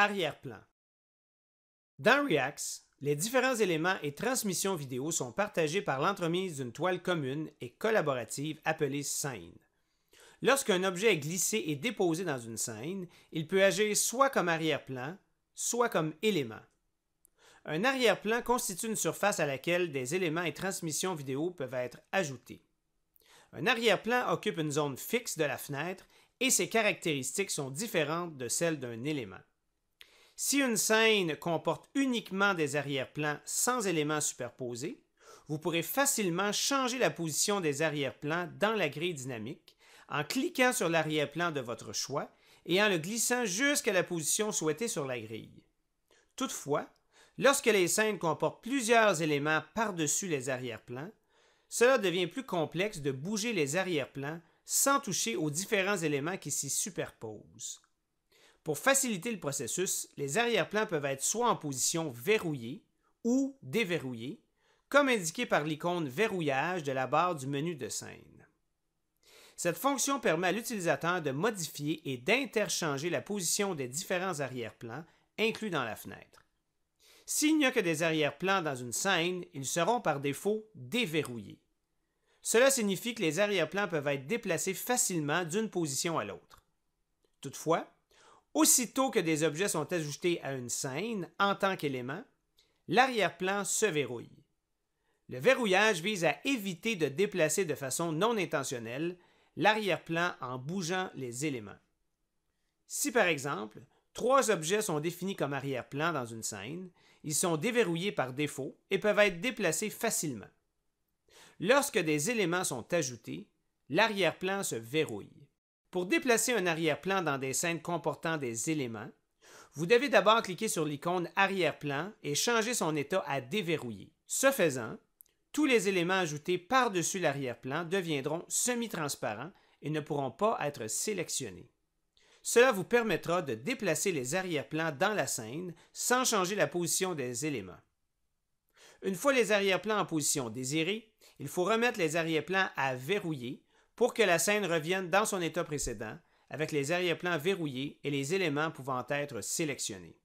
Arrière-plan. Dans React, les différents éléments et transmissions vidéo sont partagés par l'entremise d'une toile commune et collaborative appelée scène. Lorsqu'un objet est glissé et déposé dans une scène, il peut agir soit comme arrière-plan, soit comme élément. Un arrière-plan constitue une surface à laquelle des éléments et transmissions vidéo peuvent être ajoutés. Un arrière-plan occupe une zone fixe de la fenêtre et ses caractéristiques sont différentes de celles d'un élément. Si une scène comporte uniquement des arrière-plans sans éléments superposés, vous pourrez facilement changer la position des arrière-plans dans la grille dynamique en cliquant sur l'arrière-plan de votre choix et en le glissant jusqu'à la position souhaitée sur la grille. Toutefois, lorsque les scènes comportent plusieurs éléments par-dessus les arrière-plans, cela devient plus complexe de bouger les arrière-plans sans toucher aux différents éléments qui s'y superposent. Pour faciliter le processus, les arrière-plans peuvent être soit en position verrouillée ou déverrouillée, comme indiqué par l'icône verrouillage de la barre du menu de scène. Cette fonction permet à l'utilisateur de modifier et d'interchanger la position des différents arrière-plans inclus dans la fenêtre. S'il n'y a que des arrière-plans dans une scène, ils seront par défaut déverrouillés. Cela signifie que les arrière-plans peuvent être déplacés facilement d'une position à l'autre. Toutefois, Aussitôt que des objets sont ajoutés à une scène en tant qu'élément, l'arrière-plan se verrouille. Le verrouillage vise à éviter de déplacer de façon non intentionnelle l'arrière-plan en bougeant les éléments. Si par exemple, trois objets sont définis comme arrière-plan dans une scène, ils sont déverrouillés par défaut et peuvent être déplacés facilement. Lorsque des éléments sont ajoutés, l'arrière-plan se verrouille. Pour déplacer un arrière-plan dans des scènes comportant des éléments, vous devez d'abord cliquer sur l'icône Arrière-plan et changer son état à Déverrouiller. Ce faisant, tous les éléments ajoutés par-dessus l'arrière-plan deviendront semi-transparents et ne pourront pas être sélectionnés. Cela vous permettra de déplacer les arrière-plans dans la scène sans changer la position des éléments. Une fois les arrière-plans en position désirée, il faut remettre les arrière-plans à verrouiller pour que la scène revienne dans son état précédent, avec les arrière-plans verrouillés et les éléments pouvant être sélectionnés.